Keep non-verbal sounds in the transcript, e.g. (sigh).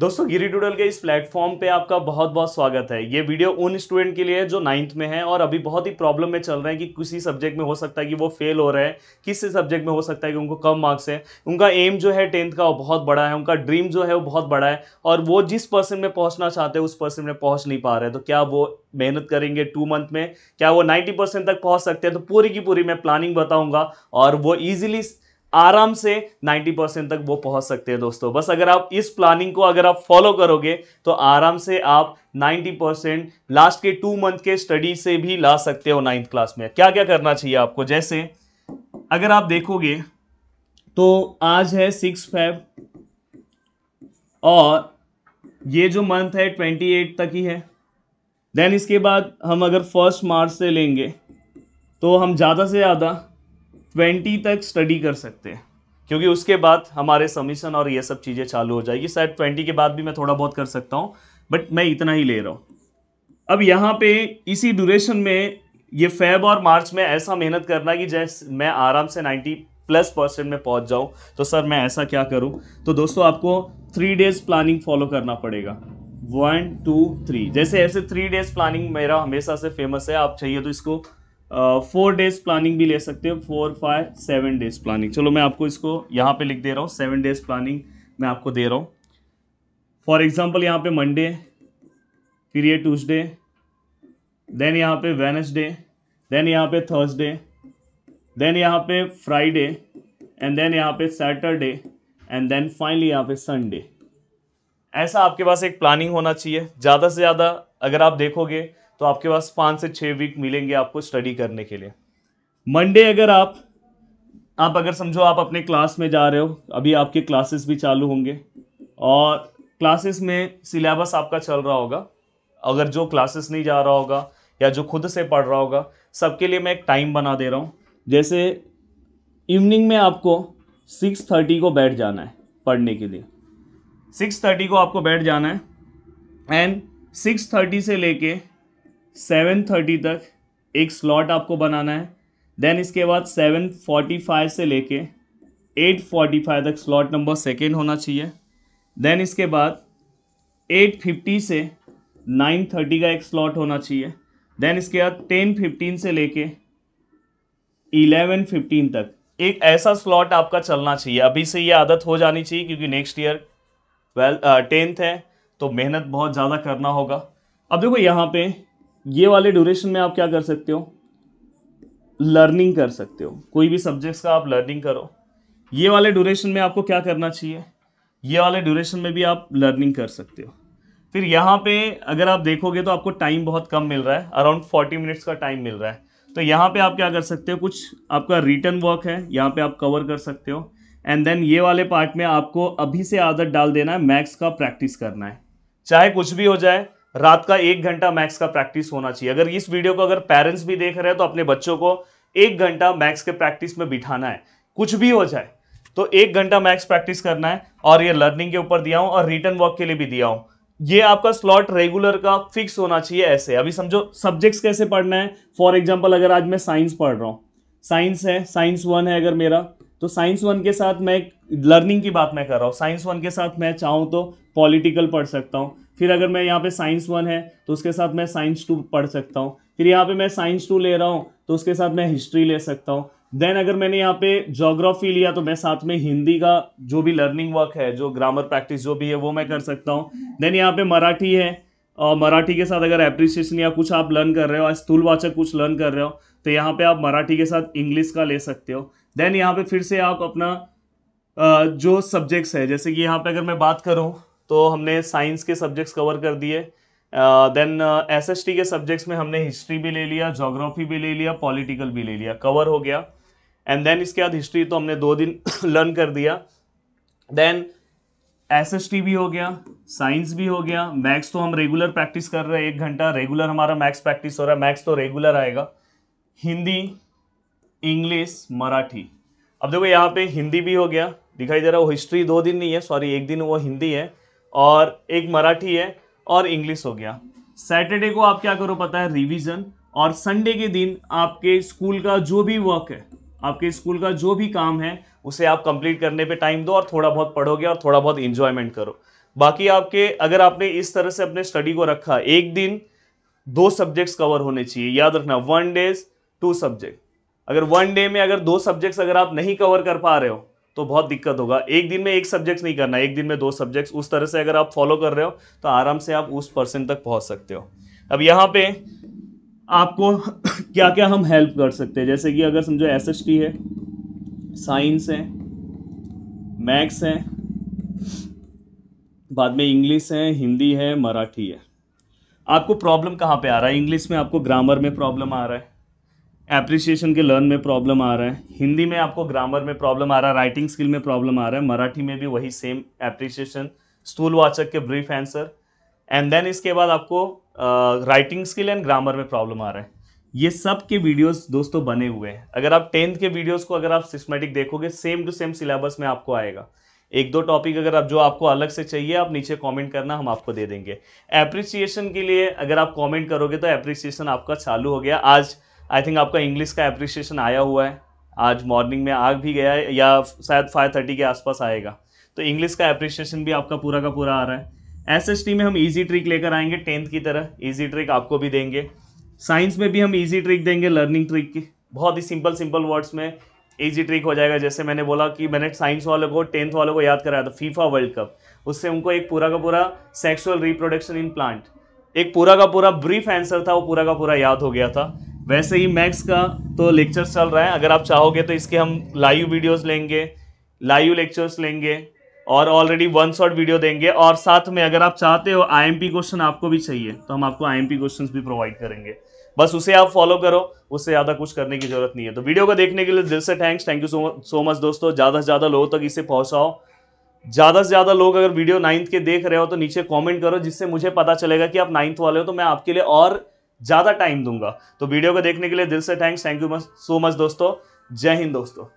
दोस्तों गिरी डूडल के इस प्लेटफॉर्म पे आपका बहुत बहुत स्वागत है ये वीडियो उन स्टूडेंट के लिए है जो नाइन्थ में है और अभी बहुत ही प्रॉब्लम में चल रहे हैं कि किसी सब्जेक्ट में हो सकता है कि वो फेल हो रहे हैं किसी सब्जेक्ट में हो सकता है कि उनको कम मार्क्स है उनका एम जो है टेंथ का वो बहुत बड़ा है उनका ड्रीम जो है वो बहुत बड़ा है और वो जिस पर्सन में पहुँचना चाहते हैं उस पर्सन में पहुँच नहीं पा रहे तो क्या वो मेहनत करेंगे टू मंथ में क्या वो नाइन्टी परसेंट तक पहुँच सकते हैं तो पूरी की पूरी मैं प्लानिंग बताऊँगा और वो ईजिली आराम से 90 परसेंट तक वो पहुंच सकते हैं दोस्तों बस अगर आप इस प्लानिंग को अगर आप फॉलो करोगे तो आराम से आप 90 परसेंट लास्ट के टू मंथ के स्टडी से भी ला सकते हो नाइन्थ क्लास में क्या क्या करना चाहिए आपको जैसे अगर आप देखोगे तो आज है सिक्स फाइव और ये जो मंथ है ट्वेंटी एट तक ही है देन इसके बाद हम अगर फर्स्ट मार्च से लेंगे तो हम ज़्यादा से ज़्यादा ट्वेंटी तक स्टडी कर सकते हैं क्योंकि उसके बाद हमारे समीशन और ये सब चीज़ें चालू हो जाएगी शायद ट्वेंटी के बाद भी मैं थोड़ा बहुत कर सकता हूँ बट मैं इतना ही ले रहा हूँ अब यहाँ पे इसी ड्यूरेशन में ये फेब और मार्च में ऐसा मेहनत करना कि जैसे मैं आराम से नाइन्टी प्लस परसेंट में पहुँच जाऊँ तो सर मैं ऐसा क्या करूँ तो दोस्तों आपको थ्री डेज प्लानिंग फॉलो करना पड़ेगा वन टू थ्री जैसे ऐसे थ्री डेज प्लानिंग मेरा हमेशा से फेमस है आप चाहिए तो इसको फोर डेज प्लानिंग भी ले सकते हो four five seven days planning चलो मैं आपको इसको यहाँ पे लिख दे रहा हूँ सेवन डेज प्लानिंग मैं आपको दे रहा हूँ फॉर एग्जाम्पल यहाँ पे मंडे फिर ये ट्यूजडे देन यहाँ पे वेनसडे देन यहाँ पे थर्सडे देन यहाँ पे फ्राइडे एंड देन यहाँ पे सैटरडे एंड देन फाइनली यहाँ पे संडे ऐसा आपके पास एक प्लानिंग होना चाहिए ज़्यादा से ज़्यादा अगर आप देखोगे तो आपके पास पाँच से छः वीक मिलेंगे आपको स्टडी करने के लिए मंडे अगर आप आप अगर समझो आप अपने क्लास में जा रहे हो अभी आपके क्लासेस भी चालू होंगे और क्लासेस में सिलेबस आपका चल रहा होगा अगर जो क्लासेस नहीं जा रहा होगा या जो खुद से पढ़ रहा होगा सबके लिए मैं एक टाइम बना दे रहा हूँ जैसे इवनिंग में आपको सिक्स थर्टी को बैठ जाना है पढ़ने के लिए सिक्स थर्टी को आपको बैठ जाना है एंड सिक्स थर्टी से लेके सेवन थर्टी तक एक स्लॉट आपको बनाना है देन इसके बाद सेवन फोर्टी फाइव से लेके एट फोर्टी फाइव तक स्लॉट नंबर सेकेंड होना चाहिए देन इसके बाद एट फिफ्टी से नाइन थर्टी का एक स्लॉट होना चाहिए देन इसके बाद टेन फिफ्टीन से लेके इलेवन फिफ्टीन तक एक ऐसा स्लॉट आपका चलना चाहिए अभी से ये आदत हो जानी चाहिए क्योंकि नेक्स्ट ईयर ट्वेल्थ टेंथ है तो मेहनत बहुत ज़्यादा करना होगा अब देखो यहाँ पे ये वाले ड्यूरेशन में आप क्या कर सकते हो लर्निंग कर सकते हो कोई भी सब्जेक्ट्स का आप लर्निंग करो ये वाले ड्यूरेशन में आपको क्या करना चाहिए ये वाले ड्यूरेशन में भी आप लर्निंग कर सकते हो फिर यहाँ पे अगर आप देखोगे तो आपको टाइम बहुत कम मिल रहा है अराउंड फोर्टी मिनट्स का टाइम मिल रहा है तो यहाँ पे आप क्या कर सकते हो कुछ आपका रिटर्न वर्क है यहाँ पे आप कवर कर सकते हो एंड देन ये वाले पार्ट में आपको अभी से आदत डाल देना है मैथ्स का प्रैक्टिस करना है चाहे कुछ भी हो जाए रात का एक घंटा मैथ्स का प्रैक्टिस होना चाहिए अगर इस वीडियो को अगर पेरेंट्स भी देख रहे हैं तो अपने बच्चों को एक घंटा मैथ्स के प्रैक्टिस में बिठाना है कुछ भी हो जाए तो एक घंटा मैथ्स प्रैक्टिस करना है और ये लर्निंग के ऊपर दिया हूँ और रिटर्न वर्क के लिए भी दिया हूँ ये आपका स्लॉट रेगुलर का फिक्स होना चाहिए ऐसे अभी समझो सब्जेक्ट्स कैसे पढ़ना है फॉर एग्जाम्पल अगर आज मैं साइंस पढ़ रहा हूँ साइंस है साइंस वन है अगर मेरा तो साइंस वन के साथ मैं लर्निंग की बात मैं कर रहा हूँ साइंस वन के साथ मैं चाहूँ तो पॉलिटिकल पढ़ सकता हूँ फिर अगर मैं यहाँ पे साइंस वन है तो उसके साथ मैं साइंस टू पढ़ सकता हूँ फिर यहाँ पे मैं साइंस टू ले रहा हूँ तो उसके साथ मैं हिस्ट्री ले सकता हूँ देन अगर मैंने यहाँ पे जोग्राफी लिया तो मैं साथ में हिंदी का जो भी लर्निंग वर्क है जो ग्रामर प्रैक्टिस जो भी है वो मैं कर सकता हूँ देन यहाँ पे मराठी है और मराठी के साथ अगर एप्रिसिएशन या कुछ आप लर्न कर रहे हो स्थूलवाचक कुछ लर्न कर रहे हो तो यहाँ पे आप मराठी के साथ इंग्लिश का ले सकते हो देन यहाँ पे फिर से आप अपना जो सब्जेक्ट्स है जैसे कि यहाँ पे अगर मैं बात करूँ तो हमने साइंस के सब्जेक्ट्स कवर कर दिए देन एस एस टी के सब्जेक्ट्स में हमने हिस्ट्री भी ले लिया जोग्राफी भी ले लिया पॉलिटिकल भी ले लिया कवर हो गया एंड देन इसके बाद हिस्ट्री तो हमने दो दिन लर्न (coughs) कर दिया देन एस एस टी भी हो गया साइंस भी हो गया मैथ्स तो हम रेगुलर प्रैक्टिस कर रहे हैं एक घंटा रेगुलर हमारा मैथ्स प्रैक्टिस हो रहा है मैथ्स तो रेगुलर आएगा हिंदी इंग्लिश मराठी अब देखो यहाँ पे हिंदी भी हो गया दिखाई दे रहा है वो हिस्ट्री दो दिन नहीं है सॉरी एक दिन वो हिंदी है और एक मराठी है और इंग्लिश हो गया सैटरडे को आप क्या करो पता है रिवीजन और संडे के दिन आपके स्कूल का जो भी वर्क है आपके स्कूल का जो भी काम है उसे आप कंप्लीट करने पे टाइम दो और थोड़ा बहुत पढ़ोगे और थोड़ा बहुत इंजॉयमेंट करो बाकी आपके अगर आपने इस तरह से अपने स्टडी को रखा एक दिन दो सब्जेक्ट्स कवर होने चाहिए याद रखना वन डेज टू सब्जेक्ट अगर वन डे में अगर दो सब्जेक्ट्स अगर आप नहीं कवर कर पा रहे हो तो बहुत दिक्कत होगा एक दिन में एक सब्जेक्ट्स नहीं करना एक दिन में दो सब्जेक्ट्स उस तरह से अगर आप फॉलो कर रहे हो तो आराम से आप उस परसेंट तक पहुंच सकते हो अब यहाँ पे आपको (coughs) क्या क्या हम हेल्प कर सकते हैं जैसे कि अगर समझो एस एस टी है साइंस है मैथ्स है बाद में इंग्लिश है हिंदी है मराठी है आपको प्रॉब्लम कहाँ पे आ रहा है इंग्लिश में आपको ग्रामर में प्रॉब्लम आ रहा है एप्रिसिएशन के लर्न में प्रॉब्लम आ रहा है हिंदी में आपको ग्रामर में प्रॉब्लम आ रहा है राइटिंग स्किल में प्रॉब्लम आ रहा है मराठी में भी वही सेम एप्रिसिएशन स्थूलवाचक के ब्रीफ आंसर एंड देन इसके बाद आपको राइटिंग स्किल एंड ग्रामर में प्रॉब्लम आ रहा है ये सब के वीडियोस दोस्तों बने हुए हैं अगर आप टेंथ के वीडियोस को अगर आप सिस्टमेटिक देखोगे सेम टू सेम सिलेबस में आपको आएगा एक दो टॉपिक अगर आप जो आपको अलग से चाहिए आप नीचे कमेंट करना हम आपको दे देंगे एप्रिसिएशन के लिए अगर आप कमेंट करोगे तो एप्रिसिएशन आपका चालू हो गया आज आई थिंक आपका इंग्लिश का एप्रिसिएशन आया हुआ है आज मॉर्निंग में आग भी गया है या शायद फाइव थर्टी के आसपास आएगा तो इंग्लिश का एप्रिसिएशन भी आपका पूरा का पूरा आ रहा है एस में हम ईजी ट्रिक लेकर आएंगे टेंथ की तरह ईजी ट्रिक आपको भी देंगे साइंस में भी हम ईजी ट्रिक देंगे लर्निंग ट्रिक की बहुत ही सिंपल सिंपल वर्ड्स में ईजी ट्रिक हो जाएगा जैसे मैंने बोला कि मैंने साइंस वालों को टेंथ वालों को याद कराया था फीफा वर्ल्ड कप उससे उनको एक पूरा का पूरा सेक्सुअल रिप्रोडक्शन इन प्लांट एक पूरा का पूरा ब्रीफ आंसर था वो पूरा का पूरा याद हो गया था वैसे ही मैक्स का तो लेक्चर चल रहा है अगर आप चाहोगे तो इसके हम लाइव वीडियोस लेंगे लाइव लेक्चर्स लेंगे और ऑलरेडी वन शॉट वीडियो देंगे और साथ में अगर आप चाहते हो आईएमपी क्वेश्चन आपको भी चाहिए तो हम आपको आईएमपी क्वेश्चंस भी प्रोवाइड करेंगे बस उसे आप फॉलो करो उससे ज़्यादा कुछ करने की ज़रूरत नहीं है तो वीडियो को देखने के लिए दिल से thanks thank you so so much दोस्तों ज़्यादा से ज़्यादा लोगों तक इसे पहुँचाओ ज़्यादा से ज़्यादा लोग अगर वीडियो नाइन्थ के देख रहे हो तो नीचे कॉमेंट करो जिससे मुझे पता चलेगा कि आप नाइन्थ वाले हो तो मैं आपके लिए और ज़्यादा टाइम दूंगा तो वीडियो को देखने के लिए दिल से thanks thank you so much दोस्तों जय हिंद दोस्तों